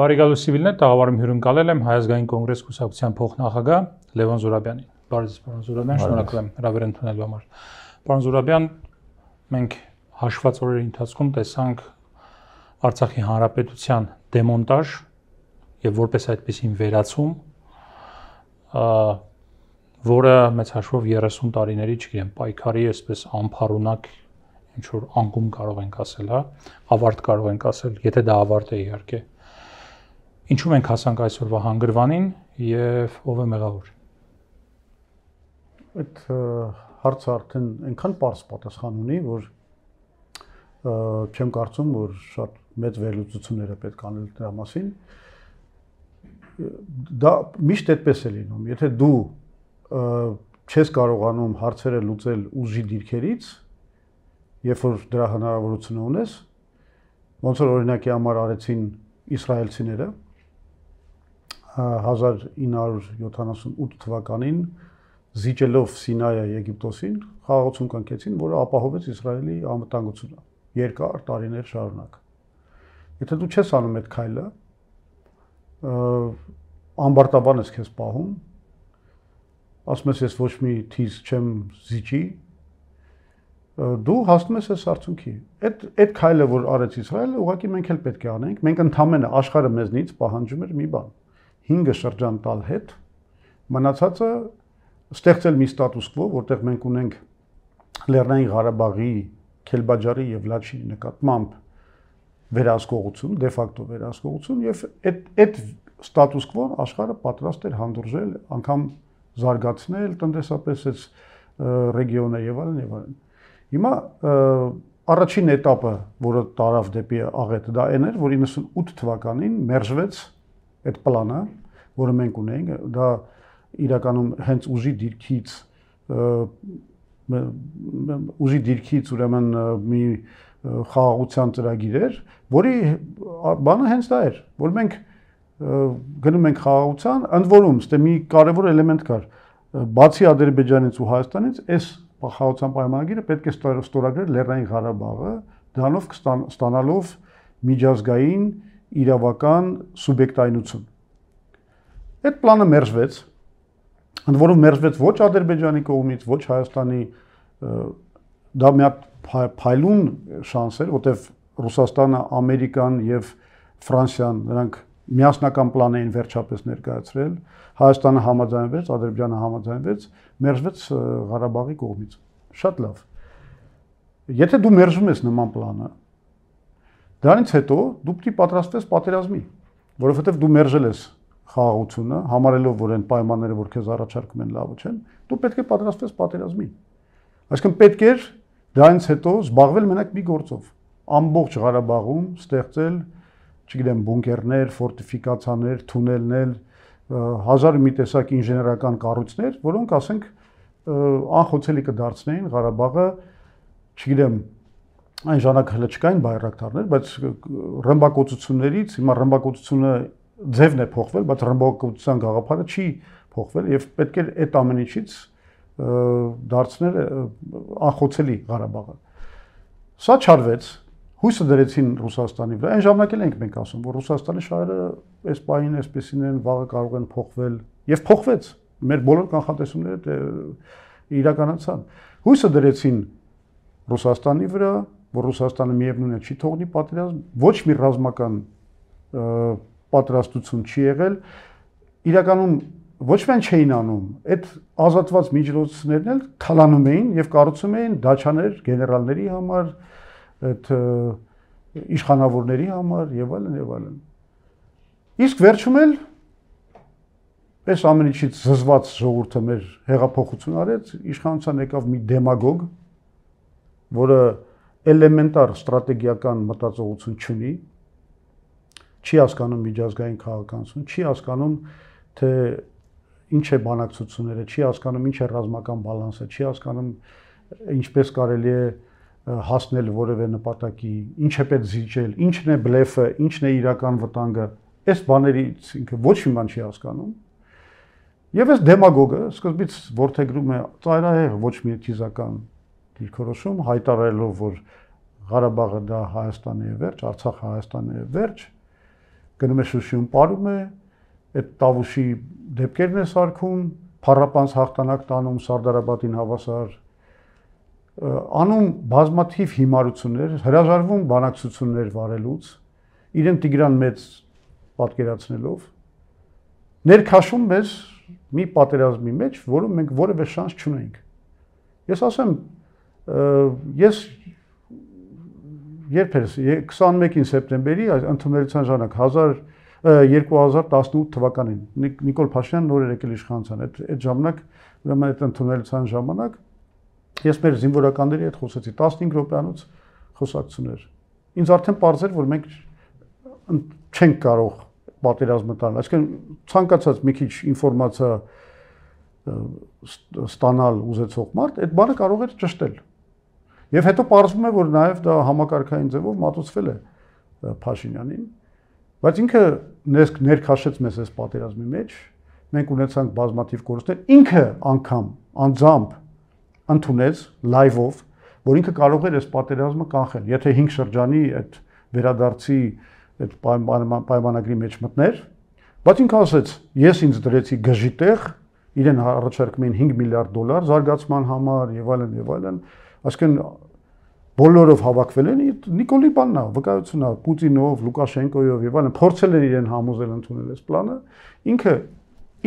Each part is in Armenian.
Բարեկալու սիվիլներ, տաղավարում հյուրընկալել եմ Հայազգային կոնգրես կուսակցության փոխնախագահ Լևոն Զուրաբյանին։ Բարի ձեզ, պարոն Զուրաբյան, շնորհակալ եմ հրավեր ընդունելու համար։ Պարոն Զուրաբյան, մենք հաշված օրերի ընթացքում տեսանք Արցախի հանրապետության դեմոնտաժ եւ որպես այդպեսին վերացում, որը մեծ հաշվով 30 տարիների, չգիտեմ, պայքարի, այսպես անփարունակ ինչ որ անկում կարող ենք ասել, հա, ավարտ կարող ենք ասել, եթե դա ավարտ է իհարկե։ Ա Ինչու մենք հասանք այսօրվա հանգրվանին եւ ով է մեղավոր։ Այդ հարցը արդեն այնքան པարս պատասխան ունի, որ չեմ կարծում, որ շատ մեծ վերլուծությունները պետք անել դրա մասին։ Դա միշտ այդպես է լինում, եթե դու չես կարողանում հարցերը լուծել ուժի դիրքերից, երբ որ դրա հնարավորությունը ունես, ոնց որ օրինակի համար արեցին իսրայելցիները, 1978 թվականին զիջելով Սինայա Եգիպտոսին խաղացում կնքեցին, որը ապահովեց Իսրայելի անվտանգությունը երկար տարիներ շարունակ։ Եթե դու չես անում այդ քայլը, ամբարտաբան ես քեզ պահում, ասում ես ես ոչ մի թիզ չեմ զիջի, դու հասնում ես այս արդյունքի։ Այդ այդ քայլը, որ արեց Իսրայելը, ուղղակի մենք էլ պետք է անենք։ Մենք ընդամենը աշխարհը մեզնից պահանջում էր մի բան, 5-ը շրջան տալ հետ, մնացածը ստեղծել մի ստատուս կվո, որտեղ մենք ունենք Լեռնային Ղարաբաղի, Քելբաջարի եւ Լաչինի նկատմամբ վերահսկողություն, դե ֆակտո վերահսկողություն եւ այդ այդ ստատուս կվոն աշխարհը պատրաստ էր հանդուրժել, անգամ զարգացնել տնտեսապես այս ռեգիոնը եւ այլն եւ այլն։ Հիմա առաջին этаպը, որը տարավ դեպի աղետ, դա այն էր, որ 98 թվականին մերժվեց այդ պլանը, որը մենք ունենք, դա իրականում հենց ուժի դիրքից ուժի դիրքից ուրեմն մի խաղաղության ծրագիր էր, որի բանը հենց դա էր, որ մենք գնում ենք խաղաղության, ընդ որում, ստե մի կարևոր էլեմենտ կար, բացի Ադրբեջանից ու Հայաստանից, այս խաղաղության պայմանագիրը պետք է ստորագրեր Լեռնային Ղարաբաղը, դրանով կստանալով միջազգային ստան, իրավական սուբյեկտայնություն։ Այդ պլանը մերժվեց, ընդ որով մերժվեց ոչ Ադրբեջանի կողմից, ոչ Հայաստանի դա մի հատ փայլուն շանս էր, որտեվ Ռուսաստանը, Ամերիկան եւ Ֆրանսիան նրանք միասնական պլան էին վերջապես ներկայացրել, Հայաստանը համաձայնվեց, Ադրբեջանը համաձայնվեց, մերժվեց Ղարաբաղի կողմից։ Շատ լավ։ Եթե դու մերժում ես նման պլանը, Դրանից հետո դու պետք է պատրաստվես պատերազմի, որովհետև դու մերժել ես խաղաղությունը, համարելով որ այն պայմանները, որ քեզ առաջարկում են, լավը չեն, դու պետք է պատրաստվես պատերազմի։ Այսինքն պետք էր դրանից հետո զբաղվել մենակ մի գործով, ամբողջ Ղարաբաղում ստեղծել, չգիտեմ, բունկերներ, ֆորտիֆիկացիաներ, թունելներ, հազար մի տեսակ ինժեներական կառույցներ, որոնք ասենք անխոցելի կդարձնեին Ղարաբաղը, չգիտեմ, այն ժամանակ հələ չկային բայրակտարներ, բայց ռմբակոծություններից հիմա ռմբակոծությունը ձևն է փոխվել, բայց ռմբակոծության գաղափարը չի փոխվել եւ պետք է այդ ամենիչից դարձնել անխոցելի Ղարաբաղը։ Սա չարվեց, հույսը դրեցին Ռուսաստանի վրա։ Այն ժամանակ էլ ենք մենք ասում, որ Ռուսաստանի շահերը այս պահին այսպեսին են, վաղը կարող են փոխվել եւ փոխվեց։ Մեր բոլոր կանխատեսումները իրականացան։ Հույսը դրեցին Ռուսաստանի վրա, որ Ռուսաստանը միևնույնն է չի թողնի պատերազմ, ոչ մի ռազմական պատրաստություն չի եղել։ Իրականում ոչ մեն չէին անում, այդ ազատված միջոցներն էլ քալանում էին եւ կառուցում էին դաչաներ գեներալների համար, այդ իշխանավորների համար եւ այլն եւ այլն։ Իսկ վերջում էլ այս ամենիչից զզված ժողովուրդը մեր հեղափոխություն արեց, իշխանության եկավ մի դեմագոգ, որը էլեմենտար ստրատեգիական մտածողություն չունի, չի հասկանում միջազգային քաղաքականություն, չի հասկանում թե ինչ է բանակցությունները, չի հասկանում ինչ է ռազմական բալանսը, չի հասկանում ինչպես կարելի է հասնել որևէ նպատակի, ինչ է պետք զիջել, ինչն է բլեֆը, ինչն է իրական վտանգը։ Այս բաներից ինքը ոչ մի բան չի հասկանում։ Եվ այս դեմագոգը սկզբից որթեգրում է ծայրահեղ ոչ մի թիզական դիրքորոշում հայտարարելով որ Ղարաբաղը դա Հայաստանի է վերջ, Արցախը Հայաստանի է վերջ, գնում է Շուշիում ապարում է, այդ Տավուշի դեպքերն է սարքում, փառապանց հաղթանակ տանում Սարդարաբադին հավասար անում բազմաթիվ հիմարություններ, հրաժարվում բանակցություններ վարելուց, իրեն Տիգրան մեծ պատկերացնելով ներքաշում մեզ մի պատերազմի մեջ, որում մենք որևէ շանս չունենք։ Ես ասեմ, ես երբ էր 21-ին սեպտեմբերի ընդհանրության ժամանակ 1000 2018 թվականին Նիկոլ Փաշինյանն նոր էր եկել իշխանության։ Այդ այդ ժամանակ ուրեմն այդ ընդունելության ժամանակ ես մեր զինվորականների հետ խոսեցի 15 րոպեանոց խոսակցություններ։ Ինձ արդեն ողջեր, որ մենք չենք կարող պատերազմը տալ, այսինքն ցանկացած մի քիչ ինֆորմացիա ստանալ ուզեցող մարդ այդ բանը կարող էր ճշտել։ Եվ հետո ողջվում է, որ նաև դա համակարգային ձևով մատուցվել է Փաշինյանին, բայց ինքը ներքաշեց մեզ այս պատերազմի մեջ։ Մենք ունեցանք բազմաթիվ կորուստներ։ Ինքը անգամ անձամբ ընդունեց լայվով, որ ինքը կարող էր այս պատերազմը կանխել, եթե 5 շրջանի այդ վերադարձի այդ պայմանագրի մեջ մտներ, բայց ինքը ասեց, ես ինձ դրեցի գժի տեղ, իրեն առաջարկում էին 5 միլիարդ դոլար զարգացման համար եւ այլն եւ այլն, այլ, Այսինքն բոլորով հավաքվել են Նիկոլի բաննա, վկայությունա Պուտինով, Լուկաշենկոյով եւ այլն փորձել են իրեն համոզել ընդունել այս պլանը, ինքը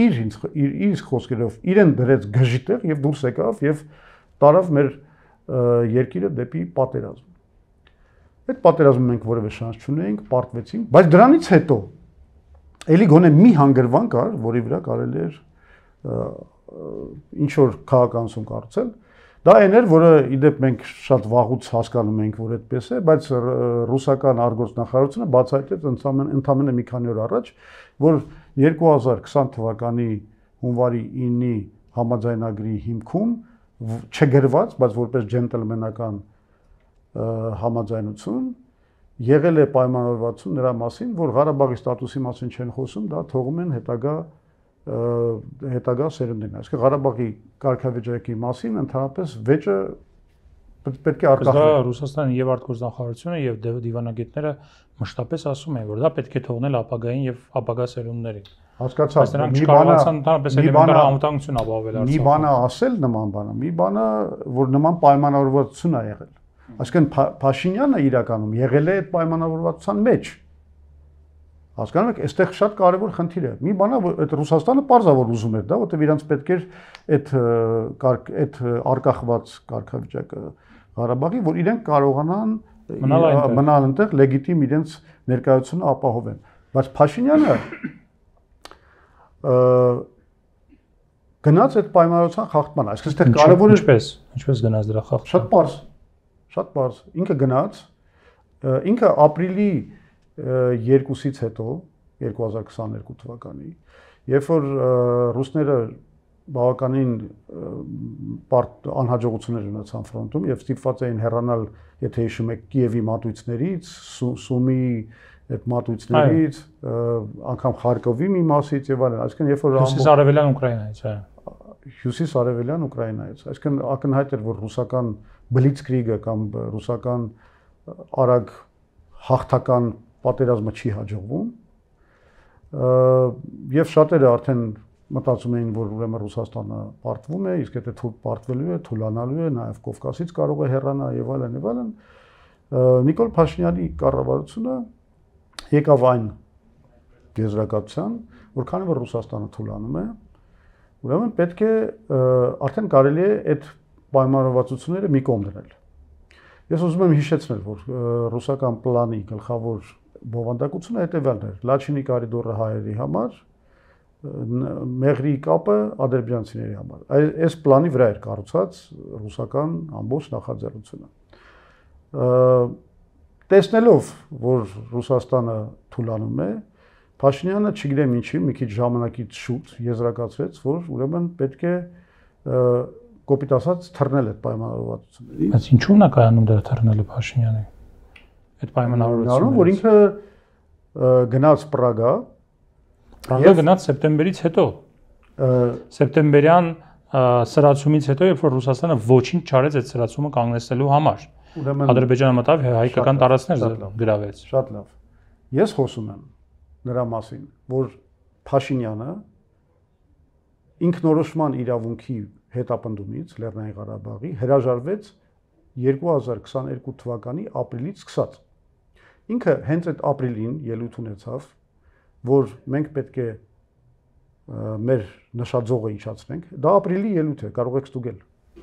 իր իր իր խոսքերով իրեն դրեց գժիտեղ եւ դուրս եկավ եւ տարավ մեր երկիրը դեպի պատերազմ։ Այդ պատերազմում մենք որևէ շանս չունեինք, պարտվեցինք, բայց դրանից հետո ելի գոնե մի հանգրվան կար, որի վրա կարելի էր ինչ որ քաղաքացիություն կառուցել, կար Դա այն էր, որը իդեպ մենք շատ վաղուց հասկանում ենք, որ այդպես է, բայց ռուսական արգործնախարարությունը բացահայտեց ընդամենը ընդամենը մի քանի օր առաջ, որ 2020 թվականի հունվարի 9-ի համաձայնագրի հիմքում չգրված, բայց որպես ջենտլմենական համաձայնություն եղել է պայմանավորվածություն նրա մասին, որ Ղարաբաղի ստատուսի մասին չեն խոսում, դա թողում են հետագա հետագա սերունդին։ Այսինքն Ղարաբաղի Կարքավիճակի մասին ընդհանրապես վեճը պետք է արկախվի։ Դա Ռուսաստանի եւ արտգործնախարարությունը եւ դիվանագետները մշտապես ասում են, որ դա պետք է թողնել ապագային եւ ապագա սերունդներին։ Հասկացա։ Բայց նրանք չկարողացան ընդհանրապես էլեմենտար անվտանգություն ապահովել արդյոք։ Մի բան է ասել նման բանը, մի բան է, որ նման պայմանավորվածություն է եղել։ Այսինքն Փաշինյանը իրականում եղել է այդ պայմանավորվածության մեջ։ Ա Հասկանում եք, այստեղ շատ կարևոր խնդիր է։ Մի բան է, որ այդ Ռուսաստանը parza որ ուզում էր դա, որտեղ իրանց պետք էր այդ կարգ այդ արկախված կարգավիճակը Ղարաբաղի, որ իրենք կարողանան մնալ այնտեղ լեգիտիմ իրենց ներկայությունը ապահովեն։ Բայց Փաշինյանը գնաց այդ պայմանավորության խախտման, այսինքն այդտեղ կարևոր է ինչպես, ինչպես գնաց դրա խախտման։ Շատ པարզ, շատ པարզ։ Ինքը գնաց, ինքը ապրիլի 1 2-ից հետո 2022 թվականի, երբ որ ռուսները բավականին անհաջողություններ ունեցան ֆրոնտում եւ ստիպված էին հեռանալ, եթե հիշում եք Կիևի մատույցներից, Սումի այդ մատույցներից, անգամ Խարկովի մի մասից եւ այլն, այսինքն երբ որ Հյուսիս արևելյան Ուկրաինայից, հա։ Հյուսիս արևելյան Ուկրաինայից, այսինքն ակնհայտ էր, որ ռուսական բլիցկրիգը կամ ռուսական արագ հաղթական պատերազմը չի հաջողվում եւ շատերը արդեն մտածում էին, որ ուրեմն Ռուսաստանը պարտվում է, իսկ եթե թու պարտվելու է, թուլանալու է, նաեւ Կովկասից կարող է հեռանա եւ այլն եւ այլն։ Նիկոլ Փաշինյանի կառավարությունը եկավ այն գեզրակացության, որ քանի որ Ռուսաստանը թուլանում է, ուրեմն պետք է արդեն կարելի է այդ պայմանավորվածությունները մի կողմ դնել։ Ես ուզում եմ հիշեցնել, որ ռուսական պլանի գլխավոր բովանդակությունը հետեւյալն էր. Լաչինի կարիդորը հայերի համար, Մեղրի կապը ադրբեջանցիների համար։ Այս այս պլանի վրա էր կառուցած ռուսական ամբողջ նախաձեռնությունը։ Տեսնելով, որ Ռուսաստանը թուլանում է, Փաշինյանը չգիտեմ ինչի, մի քիչ ժամանակից շուտ եզրակացրեց, որ ուրեմն պետք է կոպիտ ասած թռնել այդ պայմանավորվածությունների։ Բայց ինչու՞ն է կայանում դրա թռնելը Փաշինյանը այդ պայմանավորությունը։ Որ ինքը գնաց Պրագա։ Պրագա գնաց սեպտեմբերից հետո։ Սեպտեմբերյան սրացումից հետո, երբ որ Ռուսաստանը ոչինչ չարեց այդ սրացումը կանգնեցնելու համար։ Ուրեմն Ադրբեջանը մտավ հայկական տարածքներ գրավեց։ Շատ լավ։ Ես խոսում եմ նրա մասին, որ Փաշինյանը ինքնորոշման իրավունքի հետապնդումից Լեռնային Ղարաբաղի հրաժարվեց 2022 թվականի ապրիլից սկսած։ Ինքը հենց այդ ապրիլին ելույթ ունեցավ, որ մենք պետք է մեր նշաձողը իջացնենք։ Դա ապրիլի ելույթ է, կարող եք ստուգել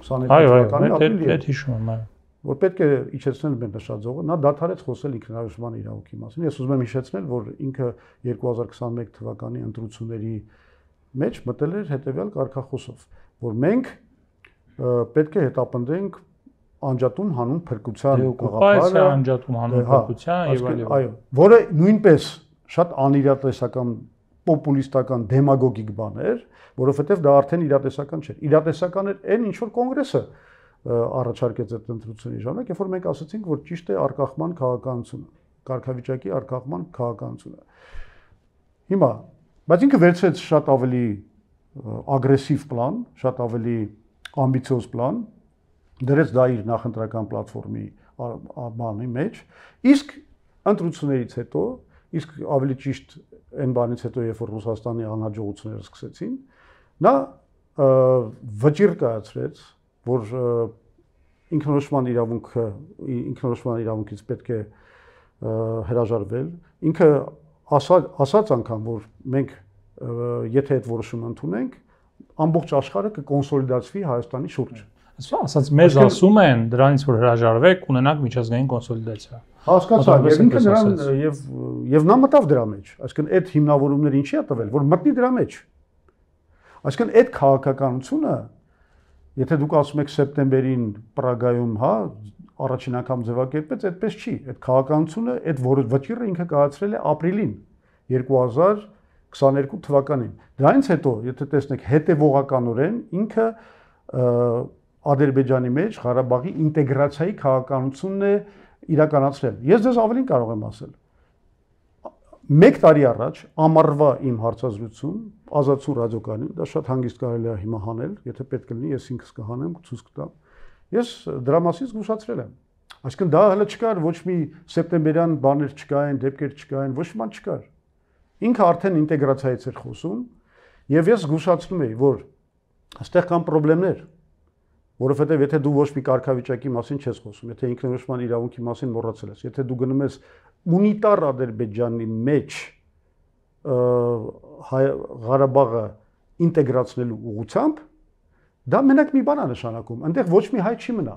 22 թվականի ապրիլի։ Այո, այդ հիշում եմ, այո որ պետք է իջեցնել մեր նշաձողը, նա դադարեց խոսել ինքնարժման իրավունքի մասին։ Ես ուզում եմ հիշեցնել, որ ինքը 2021 թվականի ընտրությունների մեջ մտել էր հետևյալ կարգախոսով, որ մենք պետք է հետապնդենք անջատում հանուն փրկության դե գաղափարը, անջատում հանուն դե, հա, փրկության եւ այլն։ Այո, որը նույնպես շատ անիրատեսական պոպուլիստական դեմագոգիկ բան էր, որովհետեւ դա արդեն իրատեսական չէր։ Իրատեսական էր այն ինչ որ կոնգրեսը առաջարկեց այդ ընտրությունի ժամանակ, երբ որ մենք ասացինք, որ ճիշտ է արկախման քաղաքականությունը, կարգավիճակի արկախման քաղաքականությունը։ Հիմա, բայց ինքը վերցրեց շատ ավելի ագրեսիվ պլան, շատ ավելի ամբիցիոզ պլան, դրեց դա իր նախընտրական պլատֆորմի բանի մեջ, իսկ ընտրություններից հետո, իսկ ավելի ճիշտ այն բանից հետո, երբ որ Ռուսաստանի անհաջողությունները սկսեցին, նա վճիռ կայացրեց, որ ինքնորոշման իրավունքը ինքնորոշման իրավունքից պետք է հրաժարվել։ Ինքը ասած ասած անգամ, որ մենք եթե այդ որոշումը ընդունենք, ամբողջ աշխարհը կկոնսոլիդացվի Հայաստանի շուրջ։ Ա, Հա, ասած մեզ ասում են դրանից որ հրաժարվեք ունենanak միջազգային կոնսոլիդացիա։ Հասկացա, եւ ինքը նրան եւ եւ նա մտավ դրա մեջ, այսինքն այդ հիմնավորումները ինչի է տվել, որ մտնի դրա մեջ։ Այսինքն այդ քաղաքականությունը եթե դուք ասում եք սեպտեմբերին Պրագայում, հա, առաջին անգամ ձևակերպեց, այդպես չի։ Այդ քաղաքականությունը, այդ վճիրը ինքը կայացրել է ապրիլին 2022 թվականին։ Դրանից հետո, եթե տեսնեք հետևողականորեն ինքը Ադրբեջանի մեջ Ղարաբաղի ինտեգրացիայի քաղաքականությունն է իրականացրել։ Ես դες ավելին կարող եմ ասել։ 1 տարի առաջ ամառվա իմ հարցազրույցում Ազացու ռադիոկայանում, դա շատ հանգիստ կարելի է հիմա հանել, եթե պետք լինի, ես ինքս կհանեմ, ցույց կտամ։ Ես դրա մասին զգուշացրել եմ։ Այսինքն դա հələ չկար, ոչ մի սեպտեմբերյան բաներ չկային, դեպքեր չկային, ոչ ման չկար։ Ինքը արդեն ինտեգրացիայից էր խոսում, եւ ես զգուշացնում եի, որ այստեղ կան խնդիրներ, որովհետև եթե դու ոչ մի կարգավիճակի մասին չես խոսում, եթե ինքնորոշման իրավունքի մասին մոռացել ես, եթե դու գնում ես ունիտար Ադրբեջանի մեջ Ղարաբաղը ինտեգրացնելու ուղությամբ, դա մենակ մի բան է նշանակում, այնտեղ ոչ մի հայ չի մնա։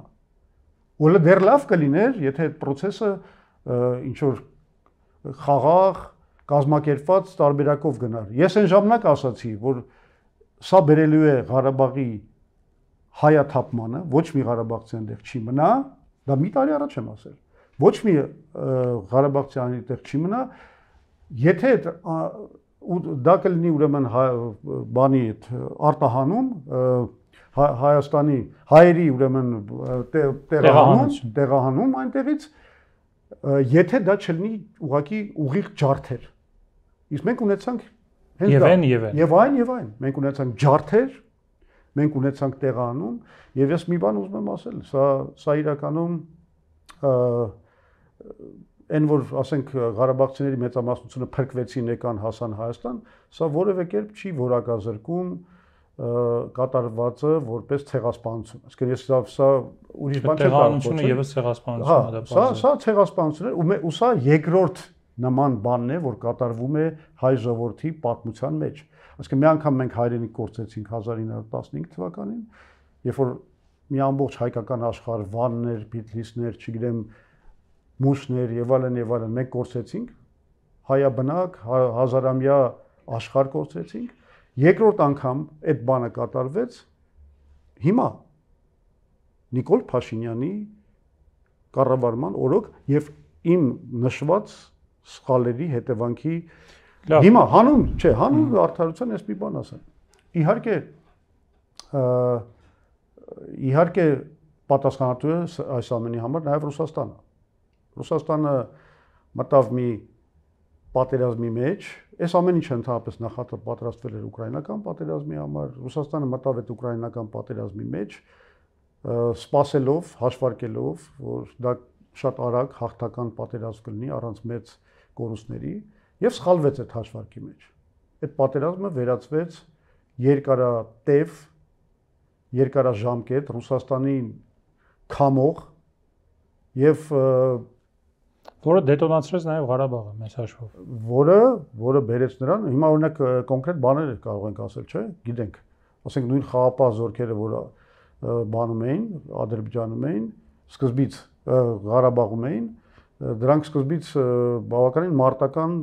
Որը դեռ լավ կլիներ, եթե այդ process-ը ինչ որ խաղաղ կազմակերպված տարբերակով գնար։ Ես այն ժամանակ ասացի, որ սա բերելու է Ղարաբաղի հայաթափմանը ոչ մի Ղարաբաղցյան տեղ չի մնա, դա մի տարի առաջ եմ ասել։ Ոչ մի Ղարաբաղցյանի տեղ չի մնա, եթե ու դա կլինի ուրեմն բանի այդ արտահանում հա, Հայաստանի հայերի ուրեմն տեղահանում, տեղահանում այնտեղից եթե դա չլինի ուղակի ուղիղ ջարդեր։ Իսկ մենք ունեցանք հենց դա։ Եվ այն, եւ այն։ Եվ այն, եւ այն։ Մենք ունեցանք ջարդեր, մենք ունեցանք տեղանում եւ ես մի բան ուզում եմ ասել, սա սա իրականում այն որ ասենք Ղարաբաղցիների մեծամասնությունը փրկվեցին եկան հասան Հայաստան, սա որևէ կերպ չի որակազրկում կատարվածը որպես ցեղասպանություն։ Իսկ ես սա սա ուրիշ բան չեմ կարող։ Տեղանությունը եւս ցեղասպանությունն հա, է դա։ Հա, սա սա ցեղասպանությունն է ու սա երկրորդ նման բանն է, որ կատարվում է հայ ժողովրդի պատմության մեջ։ Այսինքն մի անգամ մենք հայրենիք կորցեցինք 1915 թվականին, երբ որ մի ամբողջ հայկական աշխարհ վաններ, բիթլիսներ, չգիտեմ, մուշներ եւ այլն եւ այլն մենք կորցեցինք, հայաբնակ հա, հազարամյա աշխարհ կորցեցինք։ Երկրորդ անգամ այդ բանը կատարվեց հիմա Նիկոլ Փաշինյանի կառավարման օրոք եւ իմ նշված սխալերի հետևանքի լավ հիմա հանուն չէ հանուն արդարության էս մի բան ասեմ իհարկե իհարկե պատասխանատու է այս ամենի համար նաև Ռուսաստանը Ռուսաստանը մտավ մի պատերազմի մեջ Այս ամեն ինչը ընդհանրապես նախատար պատրաստվել էր ուկրաինական պատերազմի համար։ Ռուսաստանը մտավ այդ ուկրաինական պատերազմի մեջ, սпасելով, հաշվարկելով, որ դա շատ արագ հաղթական պատերազմ կլինի առանց մեծ կորուստների եւ սխալվեց այդ հաշվարկի մեջ։ Այդ պատերազմը վերածվեց երկարատև երկարաժամկետ Ռուսաստանի քամող եւ որը դետոնացրեց նաեւ Ղարաբաղը մեծ հաշվով։ Որը, որը բերեց նրան, հիմա օրինակ կոնկրետ բաներ կարող ենք ասել, չէ՞, գիտենք։ Ասենք նույն խաղապահ զորքերը, որը բանում էին, Ադրբեջանում էին, սկզբից Ղարաբաղում էին, դրանք սկզբից բավականին մարտական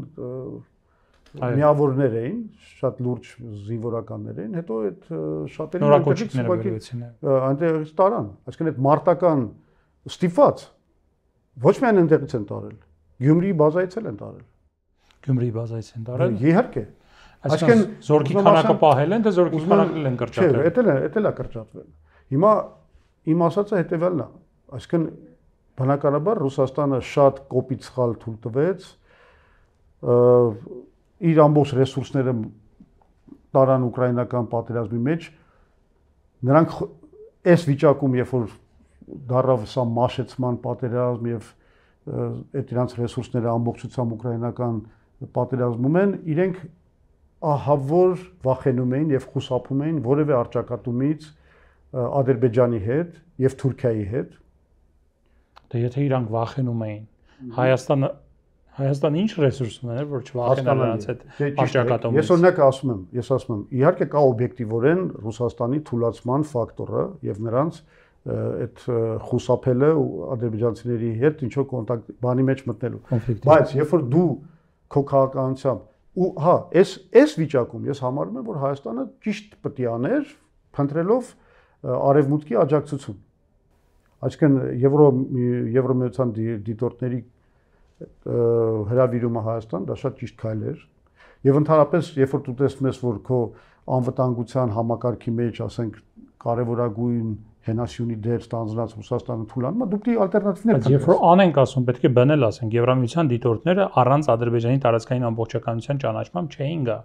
միավորներ էին, շատ լուրջ զինվորականներ էին, հետո այդ շատերի նորակոչիկները վերցին։ Այնտեղից տարան, այսինքն այդ մարտական ստիփած ոչ միայն այնտեղից են տարել, Գյումրիի բազայից էլ են տարել։ Գյումրիի բազայից են դե, տարել։ Իհարկե։ Այսինքն զորքի քանակը պահել են, դե զորքի քանակն են կրճատել։ Չէ, դա էլ է, դա էլ է կրճատվել։ Հիմա իմ ասածը հետևյալն է, այսինքն Բնականաբար Ռուսաստանը շատ կոպիցխալ թույլ տվեց իր ամբողջ ռեսուրսները տարան ուկրաինական պատերազմի մեջ նրանք այս վիճակում երբ որ դարավ սա մաշեցման պատերազմ եւ այդ իրանց ռեսուրսները ամբողջությամբ ուկրաինական պատերազմում են իրենք ահա որ վախենում էին եւ խուսափում էին որևէ արճակատումից ադրբեջանի հետ եւ Թուրքիայի հետ Դե եթե իրանք վախենում էին, Հայաստանը Հայաստանը ինչ ռեսուրս ուներ, որ չվախենա նրանց դե այդ վարչակատումից։ Ես օրինակ ասում եմ, ես ասում եմ, իհարկե կա օբյեկտիվորեն Ռուսաստանի թուլացման ֆակտորը եւ նրանց այդ խուսափելը ու ադրբեջանցիների հետ ինչ որ կոնտակտ բանի մեջ մտնելու։ Բայց երբ որ դու քո քաղաքականությամբ ու հա, այս այս վիճակում ես համարում եմ, որ Հայաստանը ճիշտ պետք է աներ, փնտրելով արևմուտքի աջակցություն Այսինքն Եվրո Եվրոմիության դիտորդների հրավիրումը Հայաստան դա շատ ճիշտ քայլ էր։ Եվ ընդհանրապես, երբ որ դու տեսնում ես, որ քո անվտանգության համակարգի մեջ, ասենք, կարևորագույն հենասյունի դեր ստանձնած Ռուսաստանը թուլանում է, դուք դի ալտերնատիվներ քննեք։ Երբ որ անենք ասում, պետք է բնել ասենք, Եվրամիության դիտորդները առանց Ադրբեջանի տարածքային ամբողջականության ճանաչման չէին գա։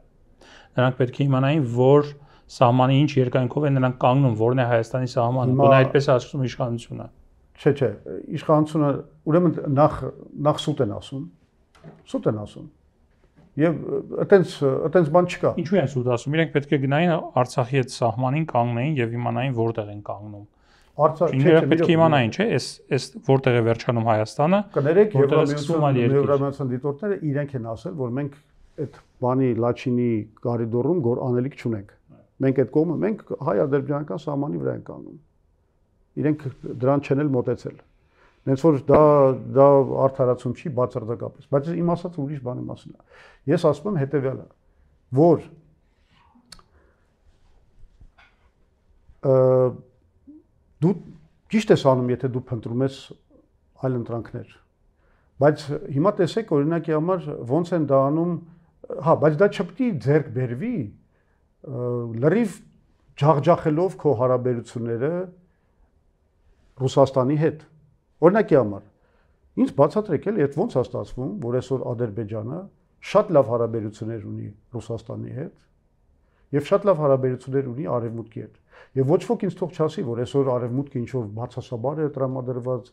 Նրանք պետք է իմանային, որ սահմանի ինչ երկայնքով են նրանք կանգնում, որն է Հայաստանի սահմանը։ Գոնե այդպես ասում իշխանությունը։ Չէ, չէ, իշխանությունը ուրեմն նախ նախ սուտ են ասում։ Սուտ են ասում։ Եվ այտենց այտենց բան չկա։ Ինչու են սուտ ասում։ Իրենք պետք է գնային Արցախի հետ սահմանին կանգնեին եւ իմանային որտեղ են կանգնում։ Արցախ չէ, չէ, պետք է իմանային, չէ, այս այս որտեղ է վերջանում Հայաստանը։ Կներեք, Եվրամիության դիտորդները իրենք են ասել, որ մենք այդ բանի Լաչինի կարիդորում գոր անելիք չունենք։ Մենք այդ կողմը, մենք հայ-ադրբեջանական սահմանի վրա ենք անում։ Իրենք դրան չեն էլ մտածել։ Հենց որ դա դա արդարացում չի բացարձակապես, բայց իմ ասած ուրիշ բանի մասին է։ Ես ասում եմ հետեւյալը, որ դու ճիշտ ես անում, եթե դու փնտրում ես այլ ընտրանքներ։ Բայց հիմա տեսեք օրինակի համար ոնց են դա անում, հա, բայց դա չպետք է ձերկ բերվի, լրիվ ջախջախելով քո հարաբերությունները Ռուսաստանի հետ։ Օրինակի համար ինձ բացատրեք էլ, այդ ո՞նց է ստացվում, որ այսօր Ադրբեջանը շատ լավ հարաբերություններ ունի Ռուսաստանի հետ եւ շատ լավ հարաբերություններ ունի Արևմուտքի հետ։ Եվ ոչ ոք ինձ թող չասի, որ այսօր Արևմուտքը ինչ որ բացասաբար է տրամադրված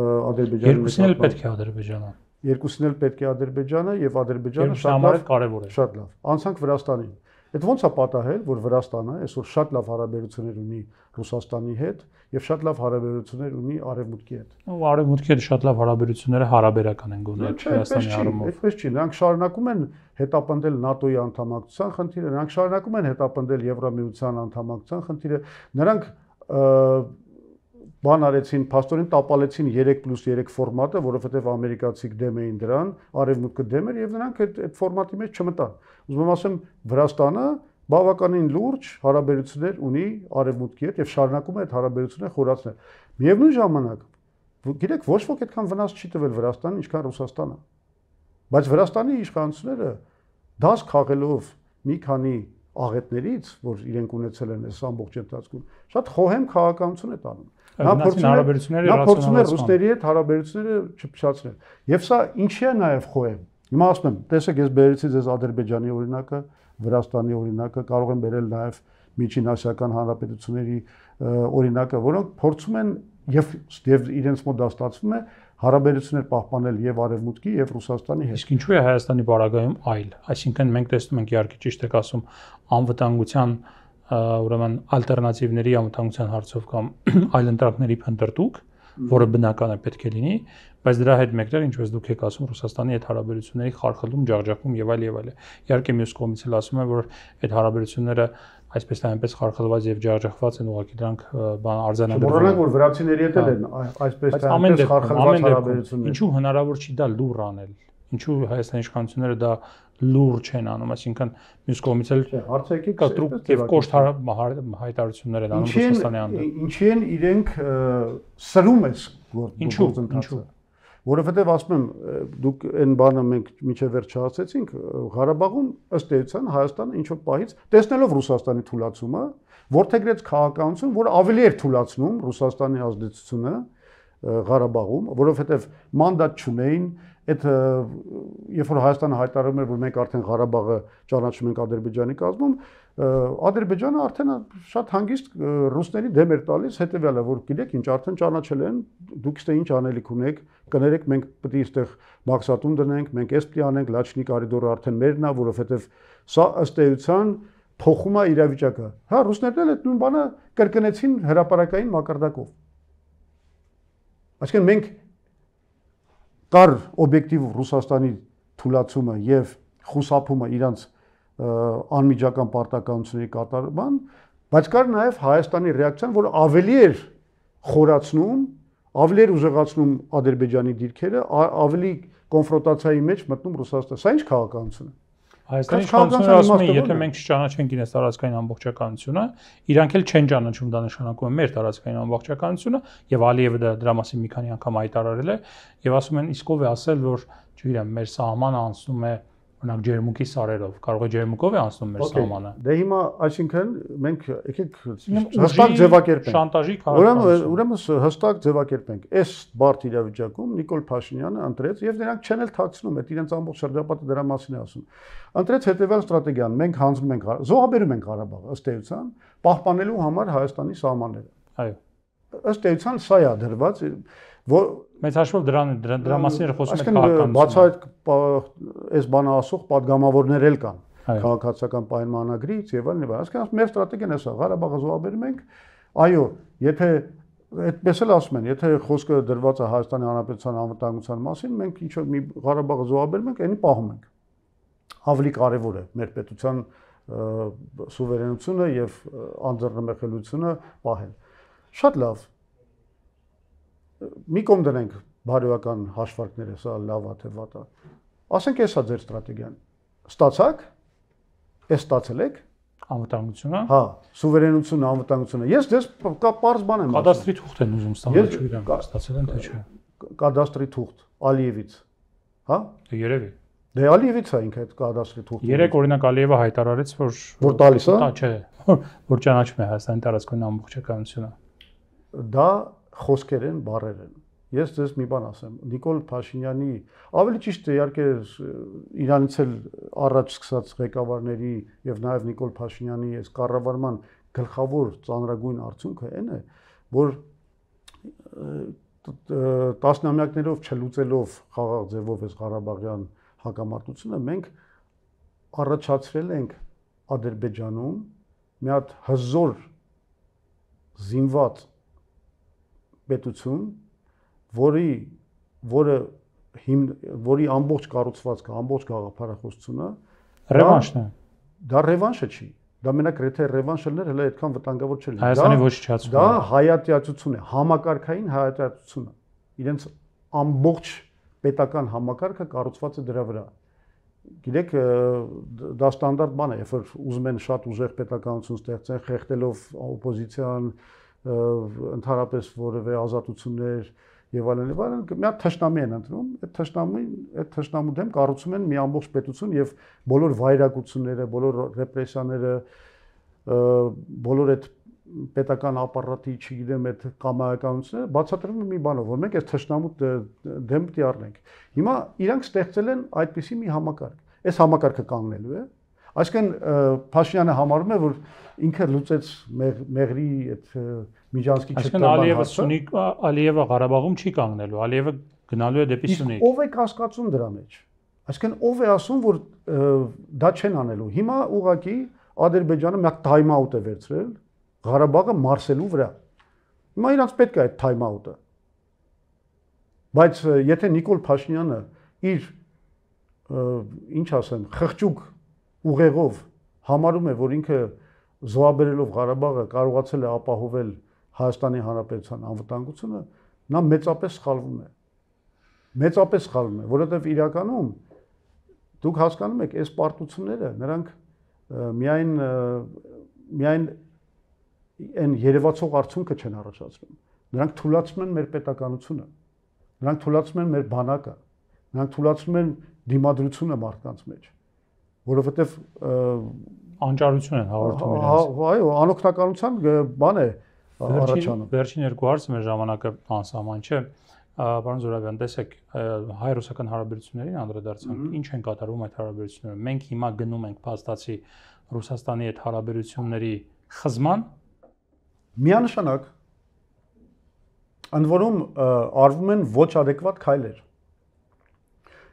Ադրբեջանի։ Երկուսն էլ պետք է Ադրբեջանը։ Երկուսն էլ պետք է Ադրբեջանը եւ Ադրբեջանը շատ լավ կարեւոր է։ Շատ լավ։ Անցանք Վրաստանին։ Այդ ո՞նց է պատահել, որ Վրաստանը այսօր շատ լավ հարաբերություններ ունի Ռուսաստանի հետ եւ շատ լավ հարաբերություններ ունի Արևմուտքի հետ։ Ու Արևմուտքի հետ շատ լավ հարաբերությունները հարաբերական են գոնե Ռուսաստանի առումով։ Այդպես չի, նրանք շարունակում են հետապնդել ՆԱՏՕ-ի անդամակցության խնդիրը, նրանք շարունակում են հետապնդել Եվրամիության անդամակցության խնդիրը։ Նրանք բան արեցին, փաստորեն տապալեցին 3+3 ֆորմատը, որովհետև ամերիկացիք դեմ էին դրան, արևմուտքը դեմ էր եւ նրանք այդ այդ ֆորմատի մեջ չմտան ուզում եմ ասեմ Վրաստանը բավականին լուրջ հարաբերություններ ունի արևմուտքի հետ եւ շարունակում է այդ հարաբերությունները խորացնել։ Միևնույն ժամանակ գիտեք ոչ ոք այդքան վնաս չի տվել Վրաստանին, ինչքան Ռուսաստանը։ Բայց Վրաստանի իշխանությունները դաս քաղելով մի քանի աղետներից, որ իրենք ունեցել են այս ամբողջ ընթացքում, շատ խոհեմ քաղաքականություն է տանում։ Նա փորձում է հարաբերությունները ռացիոնալ։ Նա փորձում է ռուսների հետ հարաբերությունները չփչացնել։ Եվ սա ինչի է նաև խոհեմ Հիմա ասում եմ, տեսեք, ես բերեցի ձեզ Ադրբեջանի օրինակը, Վրաստանի օրինակը, կարող եմ բերել նաև Միջին Ասիական հանրապետությունների օրինակը, որոնք փորձում են եւ եւ իրենց մոտ դաստացվում է հարաբերություններ պահպանել եւ արևմուտքի եւ Ռուսաստանի հետ։ Իսկ ինչու է Հայաստանի բարագայում այլ, այսինքն մենք տեսնում ենք իհարկե ճիշտ եք ասում անվտանգության ուրեմն ալտերնատիվների անվտանգության հարցով կամ այլ ընտրակների փնտրտուք, որը բնական է պետք է լինի, բայց դրա հետ մեկտեղ ինչպես դուք եք ասում Ռուսաստանի այդ հարաբերությունների խարխլում, ջախջախում եւ այլ եւ այլ։ Իհարկե մյուս կողմից էլ ասում են, որ այդ հարաբերությունները այսպես այնպես խարխլված եւ ջախջախված են ուղղակի դրանք բան արձանագրվում։ Որոնք որ վրացիների հետ էլ են հա։ այսպես այնպես խարխլված հարաբերություններ։ Ինչու հնարավոր չի դա լուր անել, Ինչու Հայաստանի իշխանությունները դա լուրջ են անում, այսինքն մյուս կողմից էլ հարցակի կտրուկ եւ կոշտ հայտարարություններ են անում Ռուսաստանի հանդեպ։ Ինչի են իրենք սրում էս գործընթացը։ Որովհետեւ ասում եմ, դուք այն բանը մենք միջև վերջ չհասեցինք, Ղարաբաղում ըստ էության Հայաստանը ինչ որ պահից տեսնելով Ռուսաստանի թուլացումը, որթեգրեց քաղաքականություն, որ ավելի էր թուլացնում Ռուսաստանի ազդեցությունը Ղարաբաղում, որովհետև մանդատ չունեին, այդ երբ որ Հայաստանը հայտարարում էր, որ մենք արդեն Ղարաբաղը ճանաչում ենք Ադրբեջանի կազմում, Ադրբեջանը արդեն շատ հանգիստ ռուսների դեմ էր տալիս հետեւյալը, որ գիտեք ինչ, արդեն ճանաչել են, դուք իստե ինչ անելիք ունեք, կներեք մենք պետք է իստեղ մաքսատուն դնենք, մենք էս պետք է անենք, Լաչինի կարիդորը արդեն մերն է, որովհետև սա ըստ էության փոխում է իրավիճակը։ Հա, ռուսներն էլ այդ նույն բանը կրկնեցին հրաապարակային մակարդակով։ Այսինքն մենք կար օբյեկտիվ Ռուսաստանի թուլացումը եւ խուսափումը իրանց անմիջական պարտականությունների կատարման, բայց կար նաեւ Հայաստանի ռեակցիան, որ ավելի էր խորացնում, ավելի էր ուժեղացնում Ադրբեջանի դիրքերը, ավելի կոնֆրոնտացիայի մեջ մտնում Ռուսաստանը։ Սա ի՞նչ քաղաքականություն է։ Հայաստանի իշխանությունները ասում են, եթե մենք չճանաչենք իրենց տարածքային ամբողջականությունը, իրանք էլ չեն ճանաչում դա նշանակում է մեր տարածքային ամբողջականությունը, եւ Ալիևը դրա մասին մի քանի անգամ հայտարարել է, եւ ասում են, իսկ ով է ասել, որ, չգիտեմ, մեր սահմանը անցնում է մնակ ջերմուկի սարերով։ Կարող է ջերմուկով է անցնում մեր սահմանը։ Դե հիմա, այսինքն մենք եկեք հստակ ձևակերպենք։ Շանտաժի կարող։ Ուրեմն, ուրեմն հստակ ձևակերպենք։ Այս բարդ իրավիճակում Նիկոլ Փաշինյանը ընտրեց եւ նրանք չեն էլ թաքցնում, այդ իրենց ամբողջ շրջապատը դրա մասին է ասում։ Ընտրեց հետեւյալ ստրատեգիան. մենք հանձնում ենք զոհաբերում ենք Ղարաբաղը ըստ էության, պահպանելու համար Հայաստանի սահմանները։ Այո։ Ըստ էության սա է դրված որ մեծ հաշվով դրան դրա մասին էր խոսում քաղաքական։ Բացահայտ այս բանը ասող падգամավորներ էլ կան քաղաքացական պայմանագրից եւ այլն եւ այլն։ Հասկանաս մեր ստրատեգիան էսա, Ղարաբաղը զոհաբերում ենք։ Այո, եթե այդպես էլ ասում են, եթե խոսքը դրված է Հայաստանի Հանրապետության անվտանգության մասին, մենք ինչ որ մի Ղարաբաղը զոհաբերում ենք, այնի պահում ենք։ Ավելի կարևոր է մեր պետության սուվերենությունը եւ անձեռնմխելիությունը պահել։ Շատ լավ, մի կողմ դնենք բարոյական հաշվարկները, սա լավ է թե վատ է։ Ասենք էսա ձեր ստրատեգիան։ Ստացաք, էս ստացել եք անվտանգությունը։ Հա, սուվերենությունը, անվտանգությունը։ Ես դες պարզ բան եմ։ Կադաստրի թուղթ են ուզում ստանալ, չէ՞ իրանք ստացել են թե չէ։ Կադաստրի թուղթ Ալիևից։ Հա։ Դե երևի։ Դե Ալիևից է ինքը այդ կադաստրի թուղթը։ Երեք օրինակ Ալիևը հայտարարեց, որ որ տալիս է։ Հա, չէ, որ ճանաչում է Հայաստանի տարածքային ամբողջականությունը։ Դա խոսքեր են, բառեր են։ Ես ձեզ մի բան ասեմ, Նիկոլ Փաշինյանի, ավելի ճիշտ է իհարկե Իրանից էլ առաջ սկսած ղեկավարների եւ նաեւ Նիկոլ Փաշինյանի այս կառավարման գլխավոր ծանրագույն արդյունքը այն է, որ տասնամյակներով չլուծելով խաղաղ ձևով այս Ղարաբաղյան հակամարտությունը մենք առաջացրել ենք Ադրբեջանում մի հատ հզոր զինված պետություն, որի որը հիմն որի ամբողջ կառուցվածքը, ամբողջ գաղափարախոսությունը ռևանշն է։ Դա ռևանշը չի։ Դա մենակ եթե ռևանշը լիներ, հələ այդքան վտանգավոր չէր լինի։ Հայաստանի ոչ չացում։ Դա հայատյացություն է, համակարգային հայատյացությունը։ Իրենց ամբողջ պետական համակարգը կառուցված է դրա վրա։ Գիտեք, դա ստանդարտ բան է, երբ որ ուզում են շատ ուժեղ պետականություն ստեղծեն, խեղդելով օպոզիցիան, ընդհանրապես որևէ ազատություններ եւ այլն եւ այլն մի հատ թշնամի են ընտրում այդ թշնամին այդ թշնամու դեմ կառուցում են մի ամբողջ պետություն եւ բոլոր վայրակությունները բոլոր ռեպրեսիաները բոլոր այդ պետական ապարատի չգիտեմ այդ կամայականությունները բացատրվում մի բանով որ մենք այս թշնամու դեմ պիտի առնենք հիմա իրանք ստեղծել են այդպիսի մի համակարգ այս համակարգը կանգնելու է Այսինքն Փաշինյանը համարում է, որ ինքը լուծեց մեղրի այդ միջանցքի չկա։ Այսինքն Ալիևը Սունիկ Ալիևը Ղարաբաղում չի կանգնելու, Ալիևը գնալու է դեպի Սունիկ։ Ո՞վ է կասկածում դրա մեջ։ Այսինքն ով է ասում, որ դա չեն անելու։ Հիմա ուղղակի Ադրբեջանը մի հատ time out է վերցրել Ղարաբաղը մարսելու վրա։ Հիմա իրանց պետք է այդ time out-ը։ Բայց եթե Նիկոլ Փաշինյանը իր ինչ ասեմ, խղճուկ ուղեղով համարում է, որ ինքը զոհաբերելով Ղարաբաղը կարողացել է ապահովել Հայաստանի Հանրապետության անվտանգությունը, նա մեծապես սխալվում է։ Մեծապես սխալվում է, որովհետև իրականում դուք հասկանում եք, այս պարտությունները նրանք միայն միայն այն երևացող արդյունքը չեն առաջացնում։ Նրանք թուլացնում են մեր պետականությունը։ Նրանք թուլացնում են մեր բանակը։ Նրանք թուլացնում են դիմադրությունը մարդկանց մեջ որովհետև անճարություն են հաղորդում իրենց։ Այո, անօգնականության բան է առաջանում։ Վերջին երկու հարցը մեր ժամանակը անսահման չէ։ Պարոն Զորավյան, տեսեք, հայ-ռուսական հարաբերություններին անդրադարձանք։ Ինչ են կատարվում այդ հարաբերությունները։ Մենք հիմա գնում ենք փաստացի Ռուսաստանի հետ հարաբերությունների խզման։ Միանշանակ անվորում արվում են ոչ adekvat քայլեր։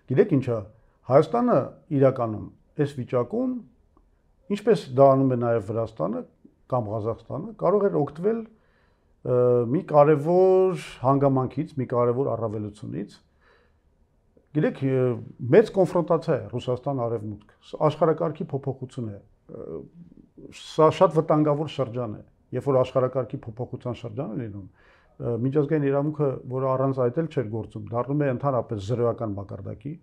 Գիտեք ինչա, Հայաստանը իրականում այս վիճակում ինչպես դա անում է նաև Վրաստանը կամ Ղազախստանը, կարող էր օգտվել մի կարևոր հանգամանքից, մի կարևոր առավելությունից։ Գիտեք, մեծ կոնֆրոնտացիա է Ռուսաստան-Արևմուտք։ Աշխարհակարգի փոփոխություն է։ Սա շատ վտանգավոր շրջան է, երբ որ աշխարհակարգի փոփոխության շրջան է լինում միջազգային իրավունքը, որը առանց այդ էլ չէր գործում, դառնում է ընդհանրապես զրոյական մակարդակի։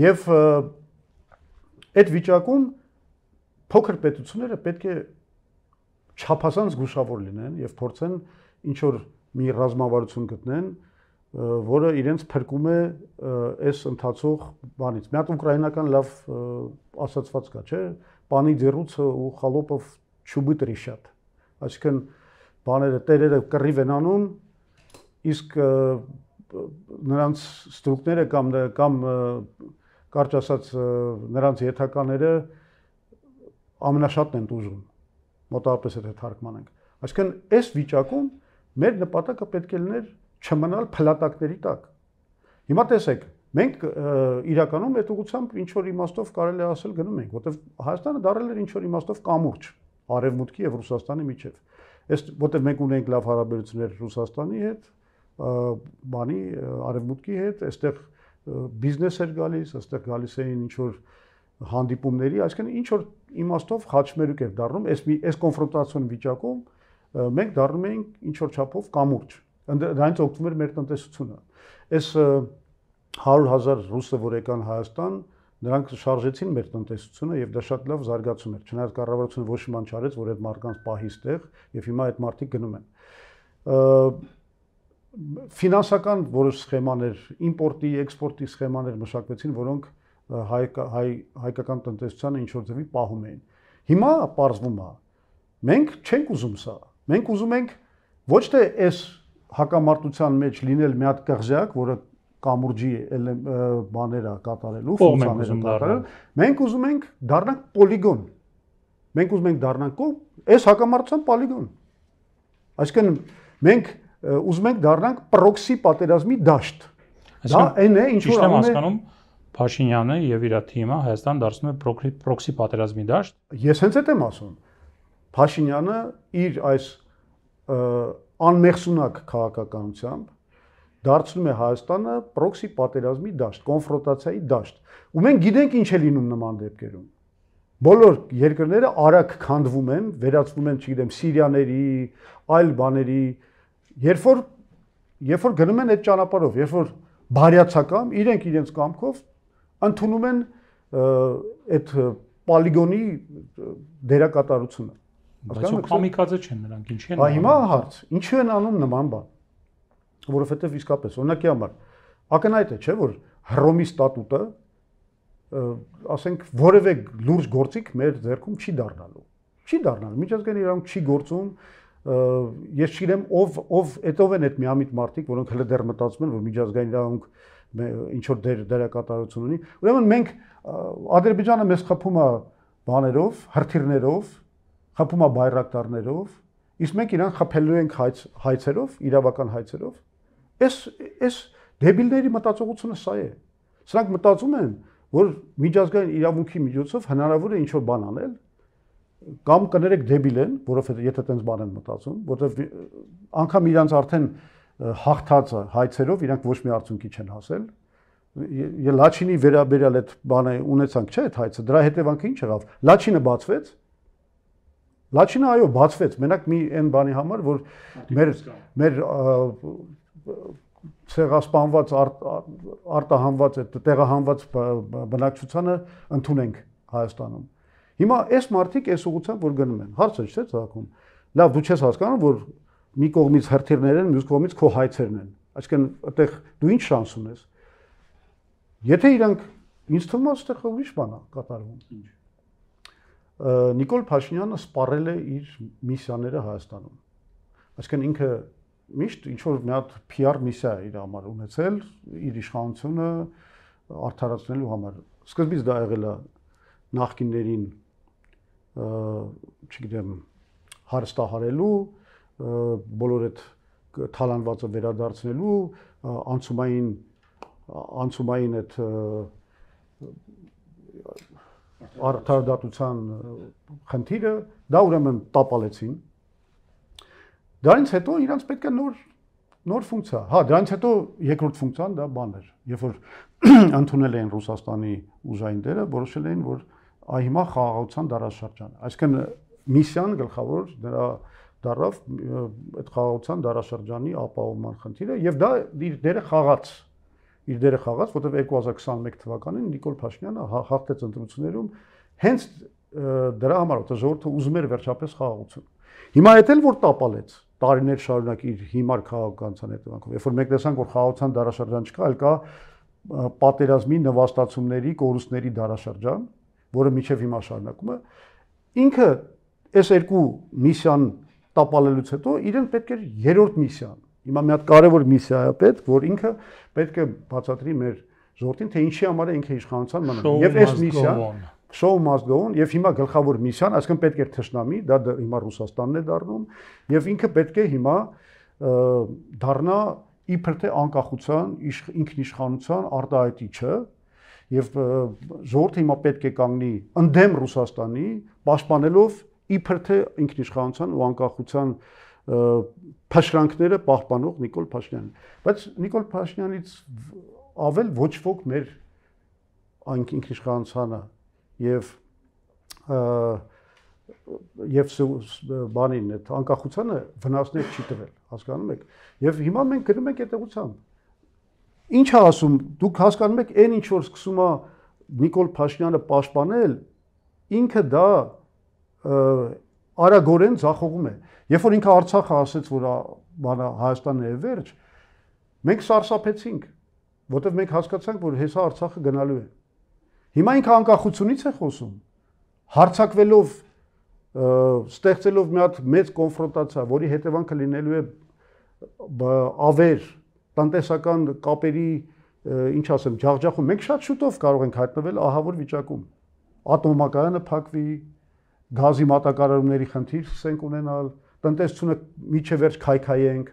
Եվ Այդ վիճակում փոքր պետությունները պետք է չափազանց զգուշավոր լինեն եւ փորձեն ինչ որ մի ռազմավարություն գտնեն, որը իրենց փրկում է այս ընթացող բանից։ Մի հատ ուկրաինական լավ ասացված կա, չէ՞, «Պանի ձեռուցը ու խալոպով չուբիտ ռիշատ»։ Այսինքն բաները տերերը կռիվ են անում, իսկ նրանց ստրուկները կամ կամ և, կարճ ասած նրանց եթականները ամենաշատն են դուժում մոտավորապես եթե թարգմանենք այսինքն այս վիճակում մեր նպատակը պետք է լիներ չմնալ փլատակների տակ հիմա տեսեք մենք իրականում այդ ուղությամբ ինչ որ իմաստով կարելի է ասել գնում ենք որտեվ Հայաստանը դարել էր ինչ որ իմաստով կամուրջ արևմուտքի եւ Ռուսաստանի միջև այս որտեվ մենք ունենք լավ հարաբերություններ Ռուսաստանի հետ բանի արևմուտքի հետ այստեղ բիզնես էր գալիս, այստեղ գալիս էին ինչ որ հանդիպումների, այսինքն ինչ որ իմաստով խաչմերուկ էր դառնում, այս մի այս կոնֆրոնտացիոն վիճակում մենք դառնում էինք ինչ որ չափով կամուրջ։ Դրանից օգտվում էր մեր տնտեսությունը։ Այս 100.000 ռուսը, որ եկան Հայաստան, նրանք շարժեցին մեր տնտեսությունը եւ դա շատ լավ զարգացում էր։ Չնայած կառավարությունը ոչ մի բան չարեց, որ այդ մարդկանց պահի ստեղ եւ հիմա այդ մարդիկ գնում են։ Ա, ֆինանսական որոշ սխեմաներ, իմպորտի, էքսպորտի սխեմաներ մշակվեցին, որոնք հայ հայ հայկական տնտեսությանը ինչ որ ձևի պահում էին։ Հիմա պարզվում է, մենք չենք ուզում սա։ Մենք ուզում ենք ոչ թե այս հակամարտության մեջ լինել մի հատ կղզյակ, որը կամուրջի բաները կատարելու ֆունկցիաները կատարել։ Մենք ուզում ենք դառնալ պոլիգոն։ Մենք ուզում ենք դառնալ կողմ այս հակամարտության պոլիգոն։ Այսինքն մենք ուզում ենք դառնանք պրոքսի պատերազմի դաշտ։ Դա այն է, ինչ որ անում է հասկանում Փաշինյանը եւ իր թիմը Հայաստան դարձնում է պրոքսի պատերազմի դաշտ։ Ես հենց այդ եմ ասում։ Փաշինյանը իր այս անմեղսունակ քաղաքականությամբ դարձնում է Հայաստանը պրոքսի պատերազմի դաշտ, կոնֆրոնտացիայի դաշտ։ Ու մենք գիտենք ինչ է լինում նման դեպքերում։ Բոլոր երկրները արագ քանդվում են, վերածվում են, չգիտեմ, Սիրիաների, այլ բաների, երբ որ երբ որ գնում են այդ ճանապարհով, երբ որ բարյացակամ իրենք իրենց կամքով ընդունում են այդ պոլիգոնի դերակատարությունը։ Բայց կոմիկացե չեն նրանք, ինչի են։ Հա հիմա հարց, ինչու են անում նման բան։ Որովհետև իսկապես, օրինակի համար, ակնհայտ է, չէ՞, որ Հռոմի ստատուտը ասենք որևէ լուրջ գործիք մեր ձեռքում չի դառնալու։ Չի դառնալու, միջազգային իրավունք չի գործում, ես չգիտեմ ով ով հետով են այդ միամիտ մարդիկ, որոնք հələ դեռ մտածում են, որ միջազգային իրավունք ինչ որ դեր դերակատարություն ունի։ Ուրեմն մենք Ադրբեջանը մեզ խփում է բաներով, հրթիռներով, խփում է բայրակտարներով, իսկ մենք իրան խփելու ենք հայց հայցերով, իրավական հայցերով։ Էս էս դեբիլների մտածողությունը սա է։ Սրանք մտածում են, որ միջազգային իրավունքի միջոցով հնարավոր է ինչ որ բան անել, կամ կներեք դեբիլ են, որովհետեւ եթե տենց բան են մտածում, որովհետեւ անգամ իրանց արդեն հաղթածը հայցերով իրանք ոչ մի արդյունքի չեն հասել։ Լաչինի վերաբերյալ այդ բանը ունեցանք, չէ՞, այդ հայցը։ Դրա հետևանքը ինչ եղավ։ Լաչինը բացվեց, Լաչինը այո բացվեց մենակ մի այն բանի համար որ մեր մեր ցեղասպանված արտահանված այդ տեղահանված բնակչությանը ընդունենք Հայաստանում Հիմա այս մարդիկ այս ուղությամբ որ գնում են, հարցը չէ ցակում։ Լավ, դու չես հասկանում, որ մի կողմից հրթիռներ են, մյուս կողմից քո հայցերն են։ Այսինքն, այդտեղ դու ինչ շանս ունես։ Եթե իրանք ինձ թվում է, այդտեղ ուրիշ բան է կատարվում։ Ինչ։ Նիկոլ Փաշինյանը սպառել է իր միսիաները Հայաստանում։ Այսինքն ինքը միշտ ինչ որ մի հատ PR միսիա իր համար ունեցել, իր իշխանությունը արդարացնելու համար։ Սկզբից դա եղել է նախկիններին չգիտեմ, հարստահարելու, բոլոր այդ թալանվածը վերադարձնելու, անցումային անցումային այդ արդարադատության խնդիրը, դա ուրեմն տապալեցին։ Դրանից հետո իրանց պետք է նոր նոր ֆունկցիա։ Հա, դրանից հետո երկրորդ ֆունկցիան դա բան էր, երբ որ ընդունել էին Ռուսաստանի ուժային դերը, որոշել էին, որ հիմա խաղաղության դարաշրջան։ Այսինքն միսիան գլխավոր նրա դարավ այդ խաղաղության դարաշրջանի ապահովման խնդիրը եւ դա իր դերը խաղաց իր դերը խաղաց, որտեղ 2021 թվականին Նիկոլ Փաշինյանը հաղթեց ընտրություններում հենց դրա համար, որտեղ ժողովուրդը ուզում էր վերջապես խաղաղություն։ Հիմա դա էլ որ տապալեց տարիներ շարունակ իր հիմար քաղաքականության հետևանքով։ Երբ որ մենք տեսանք, որ խաղաղության դարաշրջան չկա, այլ կա պատերազմի նվաստացումների, կորուստների դարաշրջան, որը միջև հիմա շարունակում է, ինքը այս երկու միսիան տապալելուց հետո իրեն պետք էր երրորդ միսիան։ Հիմա մի հատ կարևոր միսիա է պետք, որ ինքը պետք է բացատրի մեր ժողովրդին, թե ինչի համար է ինքը իշխանության մնում։ Եվ այս միսիան show must go on եւ հիմա գլխավոր միսիան, այսինքն պետք է թշնամի, դա հիմա Ռուսաստանն է դառնում եւ ինքը պետք է հիմա դառնա իբր թե անկախության, ինքնիշխանության արտահայտիչը, եւ ժողովուրդը հիմա պետք է կանգնի ընդդեմ Ռուսաստանի, պաշտպանելով իբր թե ինքնիշխանության ու անկախության փաշրանքները պահպանող Նիկոլ Փաշինյանին։ Բայց Նիկոլ Փաշինյանից ավել ոչ ոք մեր այն ինքնիշխանությանը եւ եւ բանին այդ անկախությունը վնասներ չի տվել, հասկանում եք։ Եվ հիմա մենք գնում ենք այդ ուղությամբ Ինչ է ասում, դուք հասկանում եք, այն ինչ որ սկսում է Նիկոլ Փաշինյանը պաշտպանել, ինքը դա արագորեն ցախողում է։ Երբ որ ինքը Արցախը ասաց, որ բանը Հայաստանն է վերջ, մենք սարսափեցինք, որովհետև մենք հասկացանք, որ հեսա Արցախը գնալու է։ Հիմա ինքը անկախությունից է խոսում, հարցակվելով ստեղծելով մի հատ մեծ կոնֆրոնտացիա, որի հետևանքը լինելու է ավեր տնտեսական կապերի, ինչ ասեմ, ջախջախում մենք շատ շուտով կարող ենք հայտնվել ահավոր վիճակում։ Ատոմակայանը փակվի, գազի մատակարարումների խնդիր սկսենք ունենալ, տնտեսությունը միջև վերջ քայքայենք։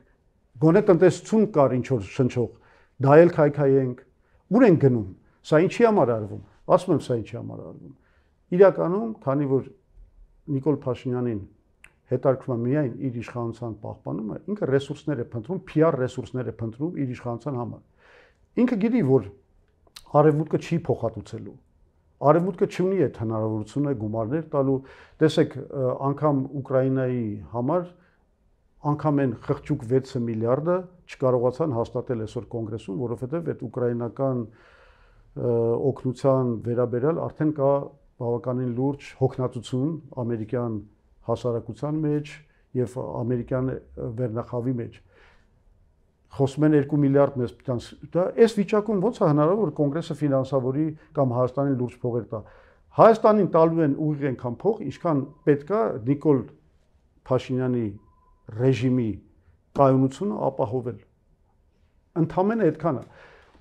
Գոնե տնտեսություն կար ինչ որ շնչող, դա էլ քայքայենք։ Ուր են գնում։ Սա ինչի համար արվում։ Ասում եմ, սա ինչի համար արվում։ Իրականում, քանի որ Նիկոլ Փաշինյանին հետարկվում է միայն իր իշխանության պահպանումը, ինքը ռեսուրսներ է փնտրում, PR ռեսուրսներ է փնտրում իր իշխանության համար։ Ինքը գիտի, որ արևմուտքը չի փոխհատուցելու։ Արևմուտքը չունի այդ հնարավորությունը գումարներ տալու։ Տեսեք, անգամ Ուկրաինայի համար անգամ այն խղճուկ 6 միլիարդը չկարողացան հաստատել այսօր կոնգրեսում, որովհետև այդ ուկրաինական օկնության վերաբերյալ արդեն կա բավականին լուրջ հոգնածություն ամերիկյան հասարակության մեջ եւ ամերիկյան վերնախավի մեջ խոսում են 2 միլիարդ մեծ դա այս վիճակում ո՞նց է հնարավոր կոնգրեսը ֆինանսավորի կամ Հայաստանին լուրջ փողեր տա Հայաստանին տալու են ուղիղ ենքան փող ինչքան պետքա Նիկոլ Փաշինյանի ռեժիմի կայունությունը ապահովել ընդամենը այդքանը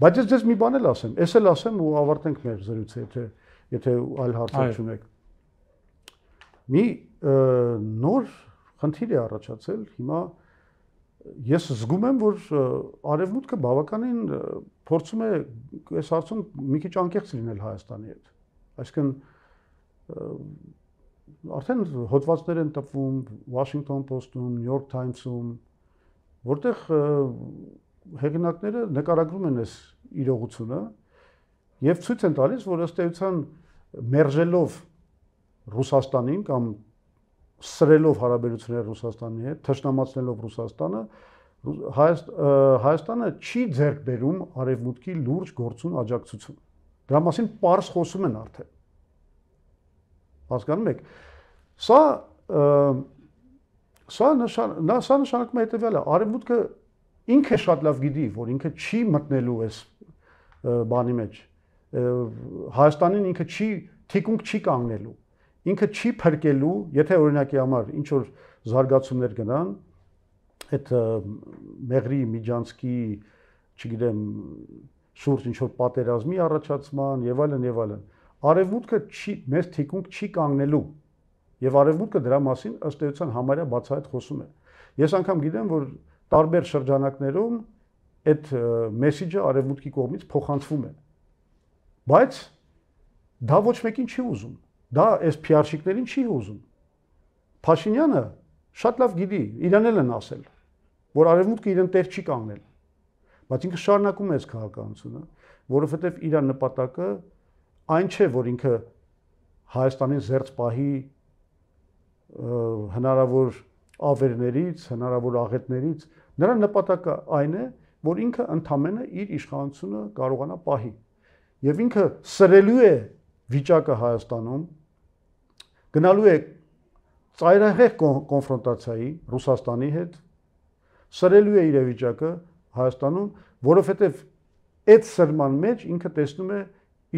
Բայց ես ձեզ մի բան եմ ասեմ, ես էլ ասեմ ու ավարտենք մեր զրույցը, եթե եթե այլ հարցեր չունեք։ Մի նոր խնդիր է առաջացել հիմա ես զգում եմ որ արևմուտքը բավականին փորձում է այս հարցում մի քիչ անկեղծ լինել Հայաստանի հետ այսինքն արդեն հոդվածներ են տպվում Washington Post-ում, New York Times-ում որտեղ հեղինակները նկարագրում են այս իրողությունը եւ ցույց են տալիս որ ըստ էության մերժելով Ռուսաստանին կամ սրելով հարաբերությունները Ռուսաստանի հետ, թշնամացնելով Ռուսաստանը, Հայաստանը չի ձեռք բերում արևմուտքի լուրջ գործուն աջակցություն։ Դրա մասին པարս խոսում են արդեն։ Հասկանում եք։ Սա սա նշան, նա սա նշանակում է հետեւյալը, արևմուտքը ինքը շատ լավ գիտի, որ ինքը չի մտնելու այս բանի մեջ։ Հայաստանին ինքը չի թիկունք չի կանգնելու ինքը չի փրկելու, եթե օրինակի համար ինչ որ զարգացումներ գնան, այդ մեղրի միջանցքի, չգիտեմ, շուրջ ինչ որ պատերազմի առաջացման եւ այլն եւ այլն, արևմուտքը չի մեր թիկունք չի կանգնելու։ Եվ արևմուտքը դրա մասին ըստ էության համարյա բացահայտ խոսում է։ Ես անգամ գիտեմ, որ տարբեր շրջանակներում այդ մեսիջը արևմուտքի կողմից փոխանցվում է։ Բայց դա ոչ մեկին չի ուզում Դա այս PR-շիկներին չի հուզում։ Փաշինյանը շատ լավ գիտի, իրան էլ են ասել, որ արևմուտքը իրեն տեղ չի կանգնել։ Բայց ինքը շարունակում է այս քաղաքականությունը, որովհետև իր նպատակը այն չէ, որ ինքը Հայաստանին զերծ պահի հնարավոր ավերներից, հնարավոր աղետներից, նրա նպատակը այն է, որ ինքը ընդամենը իր իշխանությունը կարողանա պահի։ Եվ ինքը սրելու է վիճակը Հայաստանում, գնալու է ծայրահեղ կոնֆրոնտացիայի Ռուսաստանի հետ, սրելու է իրավիճակը Հայաստանում, որովհետև այդ սրման մեջ ինքը տեսնում է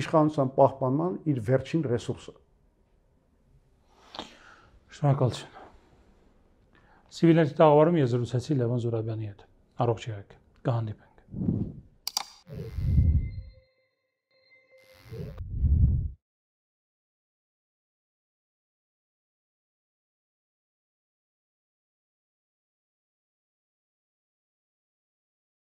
իշխանության պահպանման իր վերջին ռեսուրսը։ Շնորհակալություն։ Սիվիլների տաղավարում ես ռուսացի Լևոն Զուրաբյանի հետ։ Առողջ եղեք։ Կհանդիպենք։ Thank you.